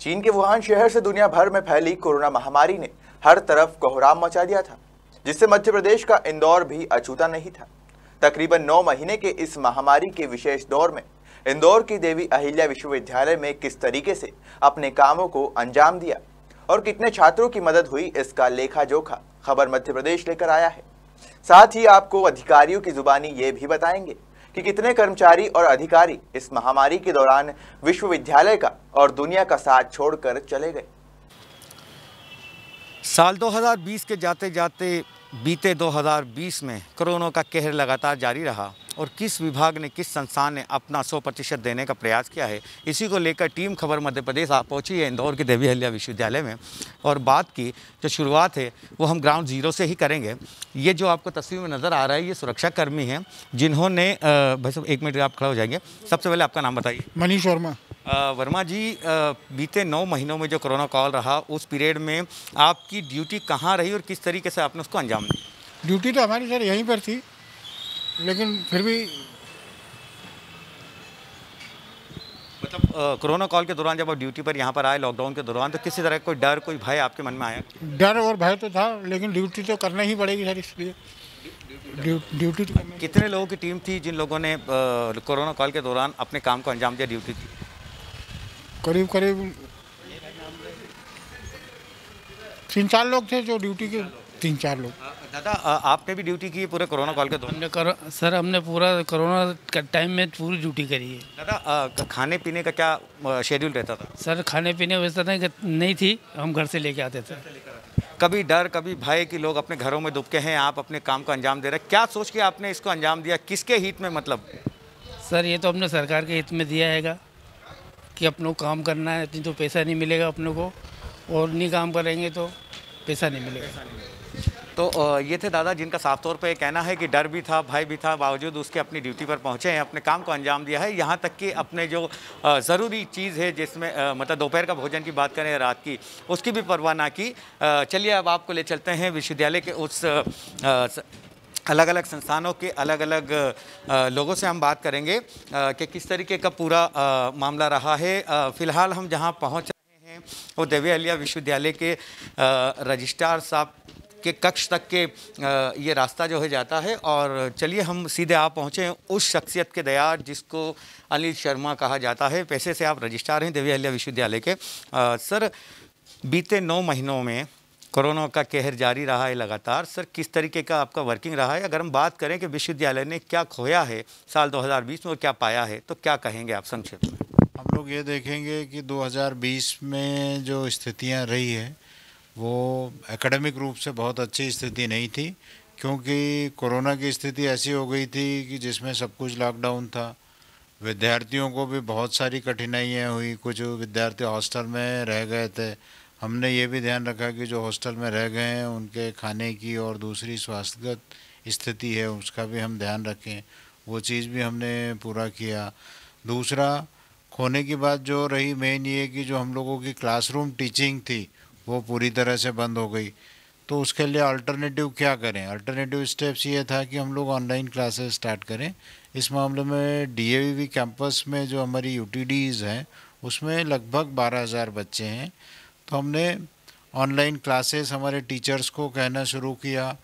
चीन के वुहान शहर से दुनिया भर में फैली कोरोना महामारी ने हर तरफ कोहराम मचा दिया था जिससे मध्य प्रदेश का इंदौर भी अछूता नहीं था तकरीबन नौ महीने के इस महामारी के विशेष दौर में इंदौर की देवी अहिल्या विश्वविद्यालय में किस तरीके से अपने कामों को अंजाम दिया और कितने छात्रों की मदद हुई इसका लेखा जोखा खबर मध्य प्रदेश लेकर आया है साथ ही आपको अधिकारियों की जुबानी ये भी बताएंगे कि कितने कर्मचारी और अधिकारी इस महामारी के दौरान विश्वविद्यालय का और दुनिया का साथ छोड़कर चले गए साल 2020 के जाते जाते बीते 2020 में कोरोना का कहर लगातार जारी रहा और किस विभाग ने किस संस्थान ने अपना सौ प्रतिशत देने का प्रयास किया है इसी को लेकर टीम खबर मध्य प्रदेश आप पहुँची है इंदौर के देवी हल्या विश्वविद्यालय में और बात की जो शुरुआत है वो हम ग्राउंड जीरो से ही करेंगे ये जो आपको तस्वीर में नज़र आ रहा है ये सुरक्षाकर्मी हैं जिन्होंने भाई साहब एक मिनट आप खड़ा हो जाएंगे सबसे पहले आपका नाम बताइए मनीष वर्मा वर्मा जी बीते नौ महीनों में जो कोरोना कॉल रहा उस पीरियड में आपकी ड्यूटी कहाँ रही और किस तरीके से आपने उसको अंजाम दिया ड्यूटी तो हमारी सर यहीं पर थी लेकिन फिर भी मतलब कोरोना कॉल के दौरान जब आप ड्यूटी पर यहाँ पर आए लॉकडाउन के दौरान तो किसी तरह कोई डर कोई भय आपके मन में आया डर और भय तो था लेकिन ड्यूटी तो करना ही पड़ेगी सर इसलिए ड्यूटी तो कितने लोगों की टीम थी जिन लोगों ने कोरोना कॉल के दौरान अपने काम को अंजाम दिया ड्यूटी की करीब करीब तीन चार लोग थे जो ड्यूटी के तीन चार लोग दादा आपने भी ड्यूटी की पूरे कोरोना काल के हमने करो, सर हमने पूरा कोरोना टाइम में पूरी ड्यूटी करी है दादा खाने पीने का क्या शेड्यूल रहता था सर खाने पीने वैसा नहीं नहीं थी हम घर से लेके आते थे कभी डर कभी भय कि लोग अपने घरों में दुबके हैं आप अपने काम को अंजाम दे रहे क्या सोच के आपने इसको अंजाम दिया किसके हित में मतलब सर ये तो हमने सरकार के हित में दिया हैगा कि अपनों काम करना है तो पैसा नहीं मिलेगा अपनों को और नहीं काम करेंगे तो पैसा नहीं मिलेगा तो ये थे दादा जिनका साफ तौर पर कहना है कि डर भी था भय भी था बावजूद उसके अपनी ड्यूटी पर पहुंचे हैं अपने काम को अंजाम दिया है यहाँ तक कि अपने जो ज़रूरी चीज़ है जिसमें मतलब दोपहर का भोजन की बात करें रात की उसकी भी परवाह ना की चलिए अब आपको ले चलते हैं विश्वविद्यालय के उस अलग अलग संस्थानों के अलग अलग लोगों से हम बात करेंगे कि किस तरीके का पूरा मामला रहा है फ़िलहाल हम जहाँ पहुँच रहे हैं वो देवी अलिया विश्वविद्यालय के रजिस्ट्रार साहब के कक्ष तक के ये रास्ता जो है जाता है और चलिए हम सीधे आप पहुँचे उस शख्सियत के दया जिसको अनिल शर्मा कहा जाता है पैसे से आप रजिस्ट्रार हैं देवी अहल्या विश्वविद्यालय के सर बीते नौ महीनों में कोरोना का कहर जारी रहा है लगातार सर किस तरीके का आपका वर्किंग रहा है अगर हम बात करें कि विश्वविद्यालय ने क्या खोया है साल 2020 में और क्या पाया है तो क्या कहेंगे आप संक्षिप्त में हम लोग ये देखेंगे कि 2020 में जो स्थितियां रही है वो एकेडमिक रूप से बहुत अच्छी स्थिति नहीं थी क्योंकि कोरोना की स्थिति ऐसी हो गई थी कि जिसमें सब कुछ लॉकडाउन था विद्यार्थियों को भी बहुत सारी कठिनाइयाँ हुई कुछ विद्यार्थी हॉस्टल में रह गए थे हमने ये भी ध्यान रखा कि जो हॉस्टल में रह गए हैं उनके खाने की और दूसरी स्वास्थ्यगत स्थिति है उसका भी हम ध्यान रखें वो चीज़ भी हमने पूरा किया दूसरा खोने की बात जो रही मेन ये कि जो हम लोगों की क्लासरूम टीचिंग थी वो पूरी तरह से बंद हो गई तो उसके लिए अल्टरनेटिव क्या करें अल्टरनेटिव स्टेप्स ये था कि हम लोग ऑनलाइन क्लासेस स्टार्ट करें इस मामले में डी कैंपस में जो हमारी यूटीडीज़ हैं उसमें लगभग 12000 बच्चे हैं तो हमने ऑनलाइन क्लासेस हमारे टीचर्स को कहना शुरू किया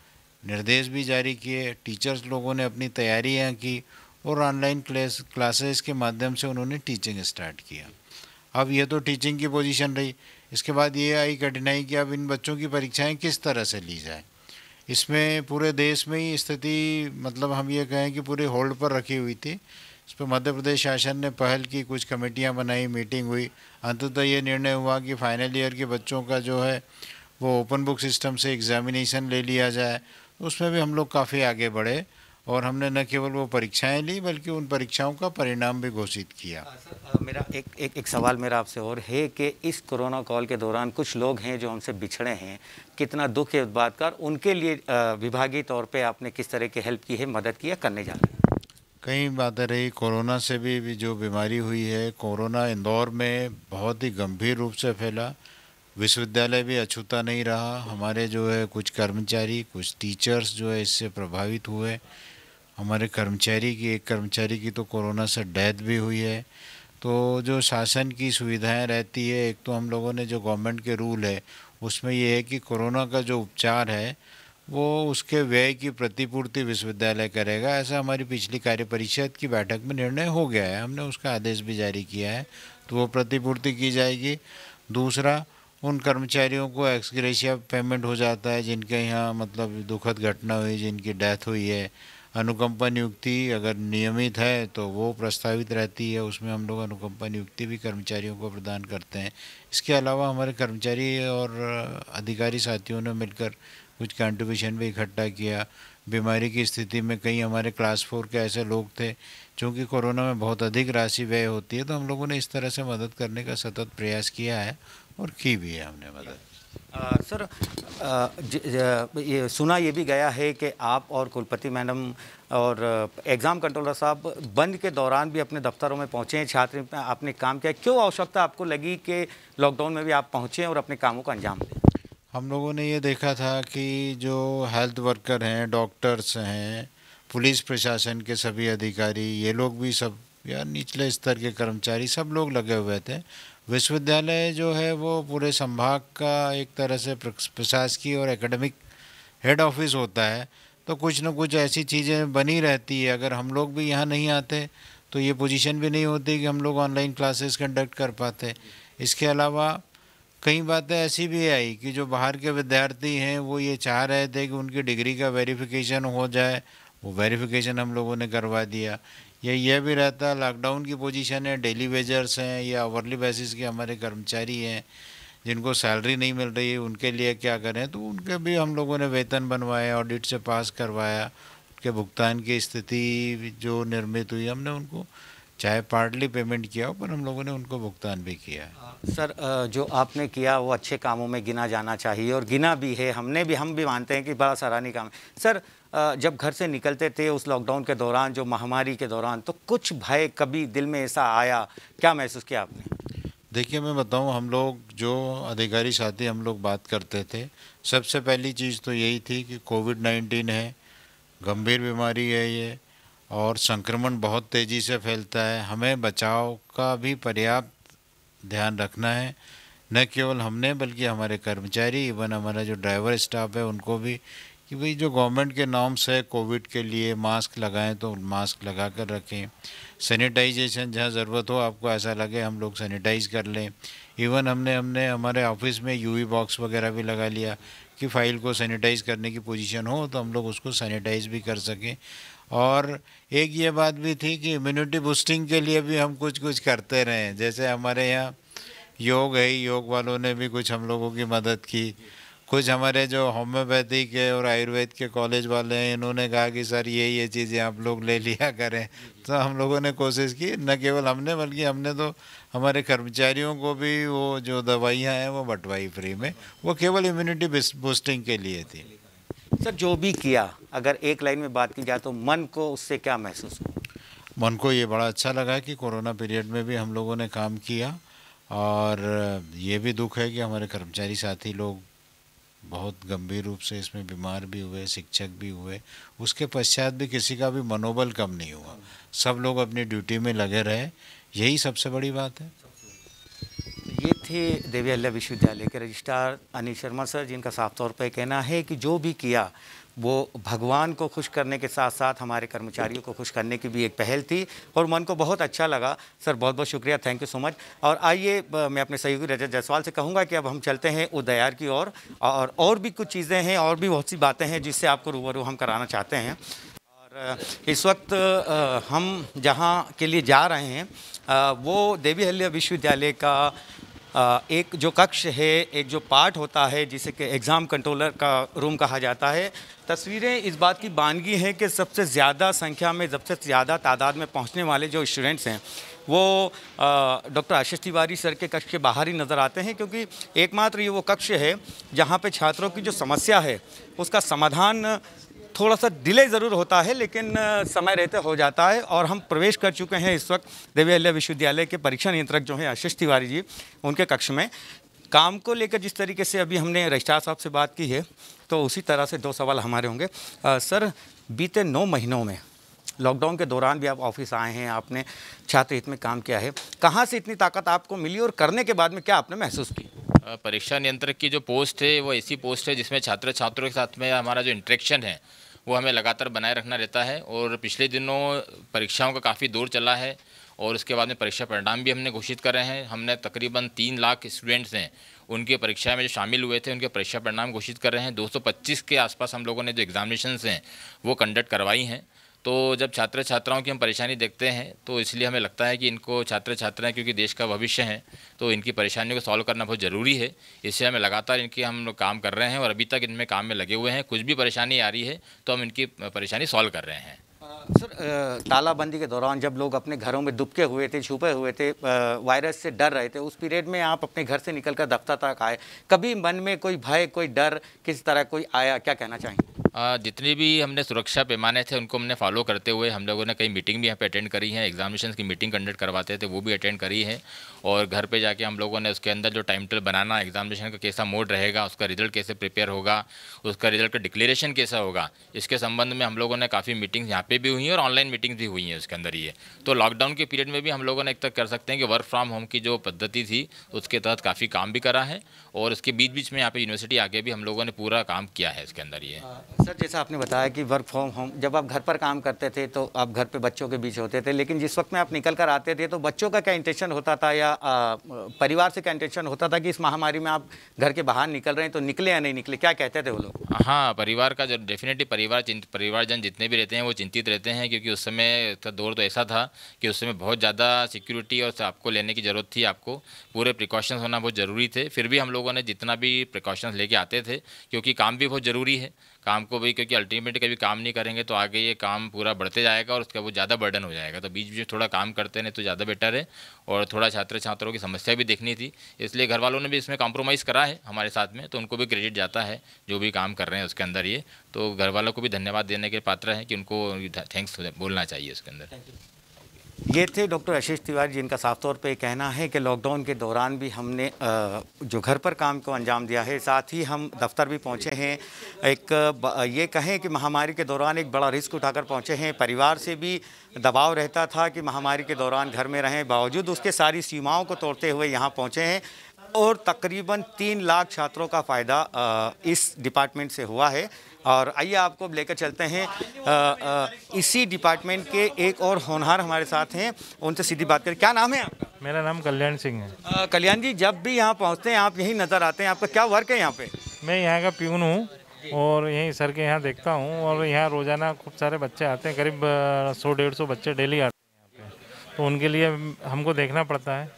निर्देश भी जारी किए टीचर्स लोगों ने अपनी तैयारियाँ की और ऑनलाइन क्लासेस के माध्यम से उन्होंने टीचिंग स्टार्ट किया अब यह तो टीचिंग की पोजीशन रही इसके बाद ये आई कठिनाई कि अब इन बच्चों की परीक्षाएं किस तरह से ली जाए इसमें पूरे देश में ही स्थिति मतलब हम ये कहें कि पूरे होल्ड पर रखी हुई थी इस पर मध्य प्रदेश शासन ने पहल की कुछ कमेटियां बनाई मीटिंग हुई अंततः ये निर्णय हुआ कि फाइनल ईयर के बच्चों का जो है वो ओपन बुक सिस्टम से एग्ज़ामिनेशन ले लिया जाए उसमें भी हम लोग काफ़ी आगे बढ़े और हमने न केवल वो परीक्षाएं ली बल्कि उन परीक्षाओं का परिणाम भी घोषित किया आ, सर, आ, मेरा एक एक एक सवाल मेरा आपसे और है कि इस कोरोना कॉल के दौरान कुछ लोग हैं जो हमसे बिछड़े हैं कितना दुख है बात का उनके लिए विभागीय तौर पे आपने किस तरह की हेल्प की है मदद की है करने जा रहे कई बातें रही कोरोना से भी, भी जो बीमारी हुई है कोरोना इंदौर में बहुत ही गंभीर रूप से फैला विश्वविद्यालय भी अछूता नहीं रहा हमारे जो है कुछ कर्मचारी कुछ टीचर्स जो है इससे प्रभावित हुए हमारे कर्मचारी की एक कर्मचारी की तो कोरोना से डेथ भी हुई है तो जो शासन की सुविधाएं रहती है एक तो हम लोगों ने जो गवर्नमेंट के रूल है उसमें यह है कि कोरोना का जो उपचार है वो उसके व्यय की प्रतिपूर्ति विश्वविद्यालय करेगा ऐसा हमारी पिछली कार्य परिषद की बैठक में निर्णय हो गया है हमने उसका आदेश भी जारी किया है तो वो प्रतिपूर्ति की जाएगी दूसरा उन कर्मचारियों को एक्सग्रेशिया पेमेंट हो जाता है जिनके यहाँ मतलब दुखद घटना हुई जिनकी डेथ हुई है अनुकंपा नियुक्ति अगर नियमित है तो वो प्रस्तावित रहती है उसमें हम लोग अनुकंपा नियुक्ति भी कर्मचारियों को प्रदान करते हैं इसके अलावा हमारे कर्मचारी और अधिकारी साथियों ने मिलकर कुछ कंट्रीब्यूशन भी इकट्ठा किया बीमारी की स्थिति में कई हमारे क्लास फोर के ऐसे लोग थे चूँकि कोरोना में बहुत अधिक राशि व्यय होती है तो हम लोगों ने इस तरह से मदद करने का सतत प्रयास किया है और की भी है हमने मदद सर ये सुना ये भी गया है कि आप और कुलपति मैडम और एग्ज़ाम कंट्रोलर साहब बंद के दौरान भी अपने दफ्तरों में पहुँचे हैं छात्र आपने काम किया क्यों आवश्यकता आपको लगी कि लॉकडाउन में भी आप पहुँचें और अपने कामों का अंजाम दें हम लोगों ने ये देखा था कि जो हेल्थ वर्कर हैं डॉक्टर्स हैं पुलिस प्रशासन के सभी अधिकारी ये लोग भी सब या निचले स्तर के कर्मचारी सब लोग लगे हुए थे विश्वविद्यालय जो है वो पूरे संभाग का एक तरह से प्रशासकीय और एकेडमिक हेड ऑफिस होता है तो कुछ ना कुछ ऐसी चीज़ें बनी रहती है अगर हम लोग भी यहाँ नहीं आते तो ये पोजीशन भी नहीं होती कि हम लोग ऑनलाइन क्लासेस कंडक्ट कर पाते इसके अलावा कई बातें ऐसी भी आई कि जो बाहर के विद्यार्थी हैं वो ये चाह रहे थे कि उनकी डिग्री का वेरिफिकेशन हो जाए वो वेरिफिकेशन हम लोगों ने करवा दिया या यह भी रहता है लॉकडाउन की पोजीशन है डेली वेजर्स हैं या आवरली बेसिस के हमारे कर्मचारी हैं जिनको सैलरी नहीं मिल रही उनके लिए क्या करें तो उनके भी हम लोगों ने वेतन बनवाया ऑडिट से पास करवाया उनके भुगतान की स्थिति जो निर्मित हुई हमने उनको चाहे पार्टली पेमेंट किया हो पर हम लोगों ने उनको भुगतान भी किया सर जो आपने किया वो अच्छे कामों में गिना जाना चाहिए और गिना भी है हमने भी हम भी मानते हैं कि बड़ा सराहनीय काम है सर जब घर से निकलते थे उस लॉकडाउन के दौरान जो महामारी के दौरान तो कुछ भय कभी दिल में ऐसा आया क्या महसूस किया आपने देखिए मैं बताऊँ हम लोग जो अधिकारी साथी हम लोग बात करते थे सबसे पहली चीज़ तो यही थी कि कोविड नाइन्टीन है गंभीर बीमारी है ये और संक्रमण बहुत तेज़ी से फैलता है हमें बचाव का भी पर्याप्त ध्यान रखना है न केवल हमने बल्कि हमारे कर्मचारी इवन हमारा जो ड्राइवर स्टाफ है उनको भी कि भाई जो गवर्नमेंट के नॉर्म्स है कोविड के लिए मास्क लगाएं तो मास्क लगा कर रखें सैनिटाइजेशन जहाँ ज़रूरत हो आपको ऐसा लगे हम लोग सैनिटाइज कर लें इवन हमने हमने हमारे ऑफिस में यूवी बॉक्स वगैरह भी लगा लिया कि फ़ाइल को सैनिटाइज करने की पोजीशन हो तो हम लोग उसको सैनिटाइज भी कर सकें और एक ये बात भी थी कि इम्यूनिटी बूस्टिंग के लिए भी हम कुछ कुछ करते रहे जैसे हमारे यहाँ योग है योग वालों ने भी कुछ हम लोगों की मदद की कुछ हमारे जो होम्योपैथी के और आयुर्वेद के कॉलेज वाले हैं इन्होंने कहा कि सर ये ये चीज़ें आप लोग ले लिया करें तो हम लोगों ने कोशिश की न केवल हमने बल्कि हमने तो हमारे कर्मचारियों को भी वो जो दवाइयाँ हैं वो बंटवाई फ्री में वो केवल इम्यूनिटी बूस्टिंग के लिए थी सर जो भी किया अगर एक लाइन में बात की जाए तो मन को उससे क्या महसूस हो मन को ये बड़ा अच्छा लगा कि कोरोना पीरियड में भी हम लोगों ने काम किया और ये भी दुख है कि हमारे कर्मचारी साथी लोग बहुत गंभीर रूप से इसमें बीमार भी हुए शिक्षक भी हुए उसके पश्चात भी किसी का भी मनोबल कम नहीं हुआ सब लोग अपनी ड्यूटी में लगे रहे यही सबसे बड़ी बात है थे देवी अल्लाह विश्वविद्यालय के रजिस्ट्रार अनिल शर्मा सर जिनका साफ तौर पर कहना है कि जो भी किया वो भगवान को खुश करने के साथ साथ हमारे कर्मचारियों को खुश करने की भी एक पहल थी और मन को बहुत अच्छा लगा सर बहुत बहुत शुक्रिया थैंक यू सो मच और आइए मैं अपने सहयोगी रजत जायसवाल से कहूँगा कि अब हम चलते हैं उदयार की ओर और, और और भी कुछ चीज़ें हैं और भी बहुत सी बातें हैं जिससे आपको रूबरू हम कराना चाहते हैं और इस वक्त हम जहाँ के लिए जा रहे हैं वो देवी हल्या विश्वविद्यालय का एक जो कक्ष है एक जो पार्ट होता है जिसे कि एग्ज़ाम कंट्रोलर का रूम कहा जाता है तस्वीरें इस बात की बानगी हैं कि सबसे ज़्यादा संख्या में सबसे ज़्यादा तादाद में पहुंचने वाले जो स्टूडेंट्स हैं वो डॉक्टर आशीष तिवारी सर के कक्ष के बाहर ही नज़र आते हैं क्योंकि एकमात्र ये वो कक्ष है जहाँ पे छात्रों की जो समस्या है उसका समाधान थोड़ा सा डिले ज़रूर होता है लेकिन समय रहते हो जाता है और हम प्रवेश कर चुके हैं इस वक्त देवी विश्वविद्यालय के परीक्षा नियंत्रक जो हैं आशीष तिवारी जी उनके कक्ष में काम को लेकर जिस तरीके से अभी हमने रजिस्ट्रार साहब से बात की है तो उसी तरह से दो सवाल हमारे होंगे सर बीते नौ महीनों में लॉकडाउन के दौरान भी आप ऑफिस आए हैं आपने छात्र हित में काम किया है कहाँ से इतनी ताकत आपको मिली और करने के बाद में क्या आपने महसूस की परीक्षा नियंत्रक की जो पोस्ट है वो ऐसी पोस्ट है जिसमें छात्र छात्रों के साथ में हमारा जो इंट्रेक्शन है वो हमें लगातार बनाए रखना रहता है और पिछले दिनों परीक्षाओं का काफ़ी दौर चला है और उसके बाद में परीक्षा परिणाम भी हमने घोषित कर रहे हैं हमने तकरीबन तीन लाख स्टूडेंट्स हैं उनकी परीक्षा में जो शामिल हुए थे उनके परीक्षा परिणाम घोषित कर रहे हैं 225 के आसपास हम लोगों ने जो एग्जामिनेशन हैं वो कंडक्ट करवाई हैं तो जब छात्र छात्राओं की हम परेशानी देखते हैं तो इसलिए हमें लगता है कि इनको छात्र छात्राएँ क्योंकि देश का भविष्य है तो इनकी परेशानियों को सॉल्व करना बहुत ज़रूरी है इसलिए हमें लगातार इनके हम लोग काम कर रहे हैं और अभी तक इनमें काम में लगे हुए हैं कुछ भी परेशानी आ रही है तो हम इनकी परेशानी सॉल्व कर रहे हैं सर तालाबंदी के दौरान जब लोग अपने घरों में दुबके हुए थे छुपे हुए थे वायरस से डर रहे थे उस पीरियड में आप अपने घर से निकलकर दफ्तर तक आए कभी मन में कोई भय कोई डर किस तरह कोई आया क्या कहना चाहेंगे जितने भी हमने सुरक्षा पैमाने थे उनको हमने फॉलो करते हुए हम लोगों ने कई मीटिंग भी यहाँ पे अटेंड करी है एग्जामिनेशन की मीटिंग कंडक्ट करवाते थे वो भी अटेंड करी है और घर पे जाके हम लोगों ने उसके अंदर जो टाइम टेबल बनाना एग्जामिनेशन का कैसा मोड रहेगा उसका रिजल्ट कैसे प्रिपेयर होगा उसका रिजल्ट का डिक्लेरेशन कैसा होगा इसके संबंध में हम लोगों ने काफ़ी मीटिंग्स यहाँ पे भी हुई हैं और ऑनलाइन मीटिंग्स भी हुई हैं उसके अंदर ये तो लॉकडाउन के पीरियड में भी हम लोगों ने एक तक कर सकते हैं कि वर्क फ्रॉम होम की जो पद्धति थी उसके तहत काफ़ी काम भी करा है और उसके बीच बीच में यहाँ पर यूनिवर्सिटी आके भी हम लोगों ने पूरा काम किया है इसके अंदर ये सर जैसा आपने बताया कि वर्क फ्रॉम होम जब आप घर पर काम करते थे तो आप घर पे बच्चों के बीच होते थे लेकिन जिस वक्त में आप निकल कर आते थे तो बच्चों का क्या इंटेंशन होता था या आ, परिवार से क्या इंटेंशन होता था कि इस महामारी में आप घर के बाहर निकल रहे हैं तो निकले या नहीं निकले क्या कहते थे वो लोग हाँ परिवार का जो डेफिनेटली परिवार परिवारजन जितने भी रहते हैं वो चिंतित रहते हैं क्योंकि उस समय का दौर तो ऐसा था कि उस समय बहुत ज़्यादा सिक्योरिटी और आपको लेने की ज़रूरत थी आपको पूरे प्रिकॉशंस होना बहुत ज़रूरी थे फिर भी हम लोगों ने जितना भी प्रिकॉशंस लेके आते थे क्योंकि काम भी बहुत ज़रूरी है काम को भी क्योंकि अल्टीमेट कभी काम नहीं करेंगे तो आगे ये काम पूरा बढ़ते जाएगा और उसका वो ज़्यादा बर्डन हो जाएगा तो बीच बीच में थोड़ा काम करते रहें तो ज़्यादा बेटर है और थोड़ा छात्र छात्रों की समस्या भी देखनी थी इसलिए घर वालों ने भी इसमें कॉम्प्रोमाइज़ करा है हमारे साथ में तो उनको भी क्रेडिट जाता है जो भी काम कर रहे हैं उसके अंदर ये तो घर वालों को भी धन्यवाद देने के पात्र हैं कि उनको थैंक्स बोलना चाहिए उसके अंदर ये थे डॉक्टर आशीष तिवारी जिनका साफ तौर पे कहना है कि लॉकडाउन के दौरान भी हमने जो घर पर काम को अंजाम दिया है साथ ही हम दफ्तर भी पहुंचे हैं एक ये कहें कि महामारी के दौरान एक बड़ा रिस्क उठाकर पहुंचे हैं परिवार से भी दबाव रहता था कि महामारी के दौरान घर में रहें बावजूद उसके सारी सीमाओं को तोड़ते हुए यहाँ पहुँचे हैं और तकरीबन तीन लाख छात्रों का फ़ायदा इस डिपार्टमेंट से हुआ है और आइए आपको लेकर चलते हैं आ, आ, इसी डिपार्टमेंट के एक और होनहार हमारे साथ हैं उनसे सीधी बात करें क्या नाम है आपका मेरा नाम कल्याण सिंह है कल्याण जी जब भी यहाँ पहुँचते हैं आप यहीं नज़र आते हैं आपका क्या वर्क है यहाँ पे मैं यहाँ का प्यून हूँ और यहीं सर के यहाँ देखता हूँ और यहाँ रोज़ाना खूब सारे बच्चे आते हैं करीब सौ डेढ़ सौ बच्चे डेली आते हैं यहाँ पे तो उनके लिए हमको देखना पड़ता है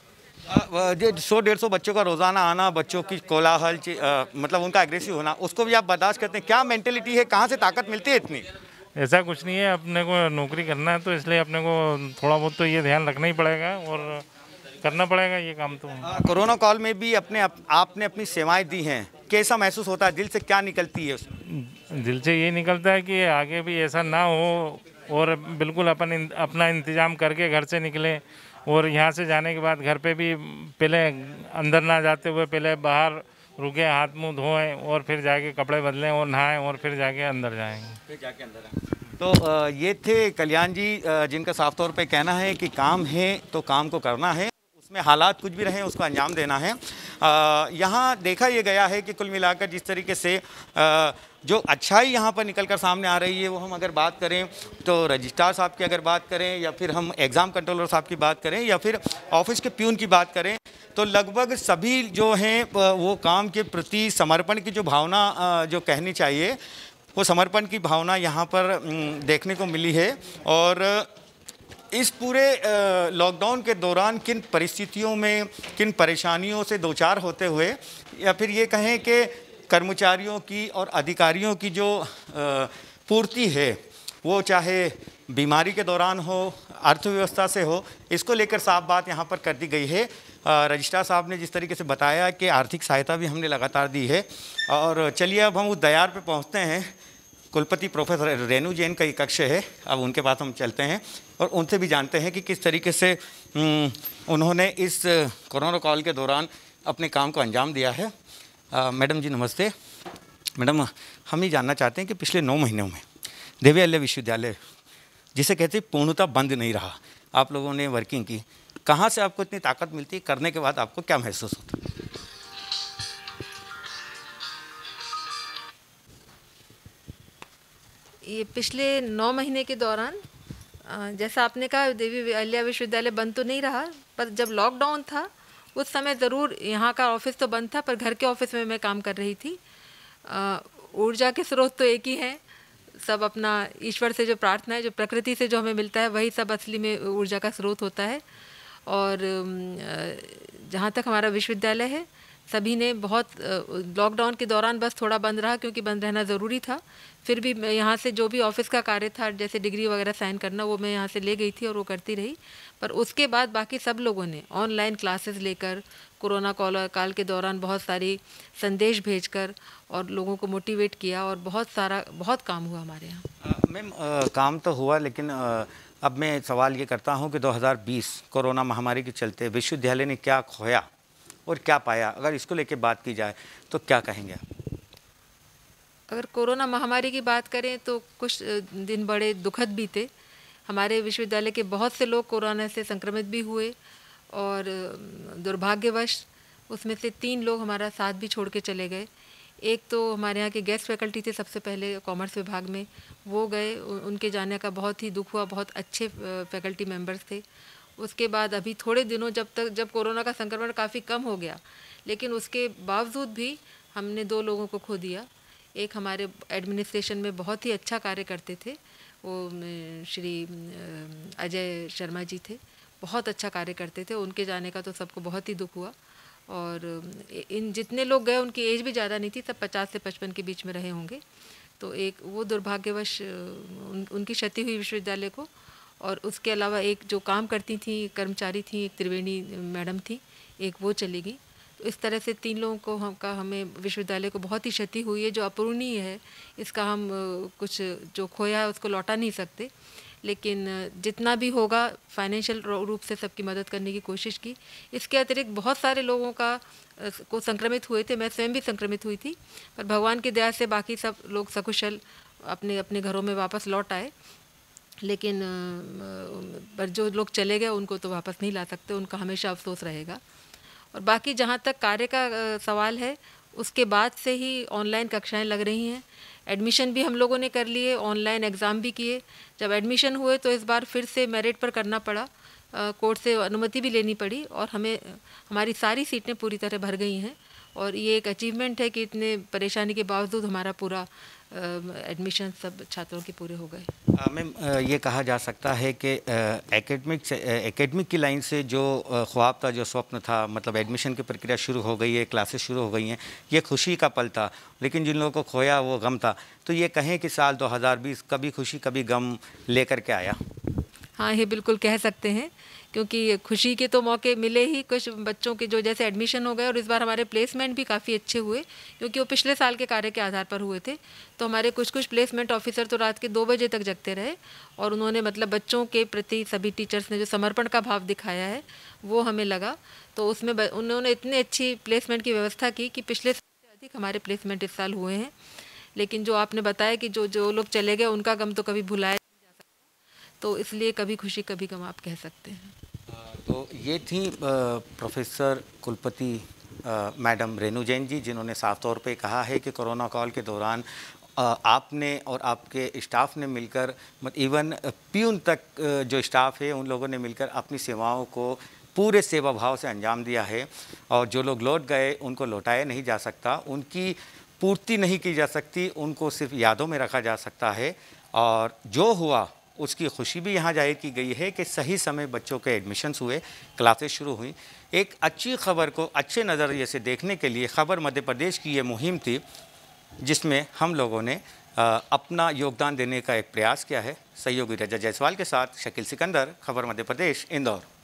सौ डेढ़ सौ बच्चों का रोज़ाना आना बच्चों की कोलाहल मतलब उनका एग्रेसिव होना उसको भी आप बर्दाश्त करते हैं क्या मेंटेलिटी है कहाँ से ताकत मिलती है इतनी ऐसा कुछ नहीं है अपने को नौकरी करना है तो इसलिए अपने को थोड़ा बहुत तो ये ध्यान रखना ही पड़ेगा और करना पड़ेगा ये काम तो कोरोना काल में भी अपने आपने अपनी सेवाएं दी हैं कैसा महसूस होता है दिल से क्या निकलती है उसमें दिल से ये निकलता है कि आगे भी ऐसा ना हो और बिल्कुल अपन अपना इंतज़ाम करके घर से निकले और यहाँ से जाने के बाद घर पे भी पहले अंदर ना जाते हुए पहले बाहर रुके हाथ मुंह धोएं और फिर जाके कपड़े बदलें और नहाएं और फिर जाके अंदर जाएंगे फिर जाके अंदर तो ये थे कल्याण जी जिनका साफ तौर पे कहना है कि काम है तो काम को करना है में हालात कुछ भी रहे उसको अंजाम देना है यहाँ देखा ये गया है कि कुल मिलाकर जिस तरीके से आ, जो अच्छाई यहाँ पर निकल कर सामने आ रही है वो हम अगर बात करें तो रजिस्ट्रार साहब की अगर बात करें या फिर हम एग्ज़ाम कंट्रोलर साहब की बात करें या फिर ऑफिस के प्यून की बात करें तो लगभग सभी जो हैं वो काम के प्रति समर्पण की जो भावना जो कहनी चाहिए वो समर्पण की भावना यहाँ पर देखने को मिली है और इस पूरे लॉकडाउन के दौरान किन परिस्थितियों में किन परेशानियों से दो चार होते हुए या फिर ये कहें कि कर्मचारियों की और अधिकारियों की जो पूर्ति है वो चाहे बीमारी के दौरान हो अर्थव्यवस्था से हो इसको लेकर साफ बात यहाँ पर कर दी गई है रजिस्ट्रार साहब ने जिस तरीके से बताया कि आर्थिक सहायता भी हमने लगातार दी है और चलिए अब हम उस दयार पे पहुँचते हैं कुलपति प्रोफेसर रेनू जैन का एक कक्ष है अब उनके पास हम चलते हैं और उनसे भी जानते हैं कि किस तरीके से हम्म, उन्होंने इस कोरोना कॉल के दौरान अपने काम को अंजाम दिया है मैडम जी नमस्ते मैडम हम ये जानना चाहते हैं कि पिछले नौ महीनों में देवालय विश्वविद्यालय जिसे कहते हैं पूर्णता बंद नहीं रहा आप लोगों ने वर्किंग की कहाँ से आपको इतनी ताकत मिलती है करने के बाद आपको क्या महसूस होता है ये पिछले नौ महीने के दौरान जैसा आपने कहा देवी अहल्या विश्वविद्यालय बंद तो नहीं रहा पर जब लॉकडाउन था उस समय ज़रूर यहाँ का ऑफिस तो बंद था पर घर के ऑफिस में मैं काम कर रही थी ऊर्जा के स्रोत तो एक ही हैं सब अपना ईश्वर से जो प्रार्थना है जो प्रकृति से जो हमें मिलता है वही सब असली में ऊर्जा का स्रोत होता है और जहाँ तक हमारा विश्वविद्यालय है सभी ने बहुत लॉकडाउन के दौरान बस थोड़ा बंद रहा क्योंकि बंद रहना ज़रूरी था फिर भी यहाँ से जो भी ऑफिस का कार्य था जैसे डिग्री वगैरह साइन करना वो मैं यहाँ से ले गई थी और वो करती रही पर उसके बाद बाकी सब लोगों ने ऑनलाइन क्लासेस लेकर कोरोना काल के दौरान बहुत सारी संदेश भेजकर और लोगों को मोटिवेट किया और बहुत सारा बहुत काम हुआ हमारे यहाँ मैम काम तो हुआ लेकिन आ, अब मैं सवाल ये करता हूँ कि 2020 कोरोना महामारी के चलते विश्वविद्यालय ने क्या खोया और क्या पाया अगर इसको लेके बात की जाए तो क्या कहेंगे अगर कोरोना महामारी की बात करें तो कुछ दिन बड़े दुखद भी थे हमारे विश्वविद्यालय के बहुत से लोग कोरोना से संक्रमित भी हुए और दुर्भाग्यवश उसमें से तीन लोग हमारा साथ भी छोड़ के चले गए एक तो हमारे यहाँ के गेस्ट फैकल्टी थे सबसे पहले कॉमर्स विभाग में वो गए उनके जाने का बहुत ही दुख हुआ बहुत अच्छे फैकल्टी मेम्बर्स थे उसके बाद अभी थोड़े दिनों जब तक जब कोरोना का संक्रमण काफ़ी कम हो गया लेकिन उसके बावजूद भी हमने दो लोगों को खो दिया एक हमारे एडमिनिस्ट्रेशन में बहुत ही अच्छा कार्य करते थे वो श्री अजय शर्मा जी थे बहुत अच्छा कार्य करते थे उनके जाने का तो सबको बहुत ही दुख हुआ और इन जितने लोग गए उनकी एज भी ज़्यादा नहीं थी सब पचास से पचपन के बीच में रहे होंगे तो एक वो दुर्भाग्यवश उन, उनकी क्षति हुई विश्वविद्यालय को और उसके अलावा एक जो काम करती थी कर्मचारी थी एक त्रिवेणी मैडम थी एक वो चली गई तो इस तरह से तीन लोगों को हम का हमें विश्वविद्यालय को बहुत ही क्षति हुई है जो अपूर्णीय है इसका हम कुछ जो खोया है उसको लौटा नहीं सकते लेकिन जितना भी होगा फाइनेंशियल रूप से सबकी मदद करने की कोशिश की इसके अतिरिक्त बहुत सारे लोगों का को संक्रमित हुए थे मैं स्वयं भी संक्रमित हुई थी पर भगवान की दया से बाकी सब लोग सकुशल अपने अपने घरों में वापस लौट आए लेकिन पर जो लोग चले गए उनको तो वापस नहीं ला सकते उनका हमेशा अफसोस रहेगा और बाकी जहाँ तक कार्य का सवाल है उसके बाद से ही ऑनलाइन कक्षाएं लग रही हैं एडमिशन भी हम लोगों ने कर लिए ऑनलाइन एग्ज़ाम भी किए जब एडमिशन हुए तो इस बार फिर से मेरिट पर करना पड़ा कोर्ट से अनुमति भी लेनी पड़ी और हमें हमारी सारी सीटें पूरी तरह भर गई हैं और ये एक अचीवमेंट है कि इतने परेशानी के बावजूद हमारा पूरा एडमिशन सब छात्रों के पूरे हो गए मैम ये कहा जा सकता है कि एकेडमिक एकेडमिक की लाइन से जो ख्वाब था जो स्वप्न था मतलब एडमिशन की प्रक्रिया शुरू हो गई है क्लासेस शुरू हो गई हैं ये खुशी का पल था लेकिन जिन लोगों को खोया वो गम था तो ये कहें कि साल 2020 कभी खुशी कभी गम लेकर के आया हाँ ये बिल्कुल कह सकते हैं क्योंकि खुशी के तो मौके मिले ही कुछ बच्चों के जो जैसे एडमिशन हो गए और इस बार हमारे प्लेसमेंट भी काफ़ी अच्छे हुए क्योंकि वो पिछले साल के कार्य के आधार पर हुए थे तो हमारे कुछ कुछ प्लेसमेंट ऑफिसर तो रात के दो बजे तक जगते रहे और उन्होंने मतलब बच्चों के प्रति सभी टीचर्स ने जो समर्पण का भाव दिखाया है वो हमें लगा तो उसमें उन्होंने इतनी अच्छी प्लेसमेंट की व्यवस्था की कि पिछले साल से अधिक हमारे प्लेसमेंट इस साल हुए हैं लेकिन जो आपने बताया कि जो जो लोग चले गए उनका गम तो कभी भुलाया नहीं जा सकता तो इसलिए कभी खुशी कभी गम आप कह सकते हैं तो ये थी प्रोफेसर कुलपति मैडम रेणु जैन जी जिन्होंने साफ तौर पे कहा है कि कोरोना काल के दौरान आपने और आपके स्टाफ ने मिलकर इवन पीयून तक जो स्टाफ है उन लोगों ने मिलकर अपनी सेवाओं को पूरे सेवा भाव से अंजाम दिया है और जो लोग लौट गए उनको लौटाया नहीं जा सकता उनकी पूर्ति नहीं की जा सकती उनको सिर्फ यादों में रखा जा सकता है और जो हुआ उसकी खुशी भी यहाँ जाहिर की गई है कि सही समय बच्चों के एडमिशन्स हुए क्लासेस शुरू हुई एक अच्छी खबर को अच्छे नज़रिए से देखने के लिए खबर मध्य प्रदेश की ये मुहिम थी जिसमें हम लोगों ने अपना योगदान देने का एक प्रयास किया है सहयोगी रजा जायसवाल के साथ शकील सिकंदर खबर मध्य प्रदेश इंदौर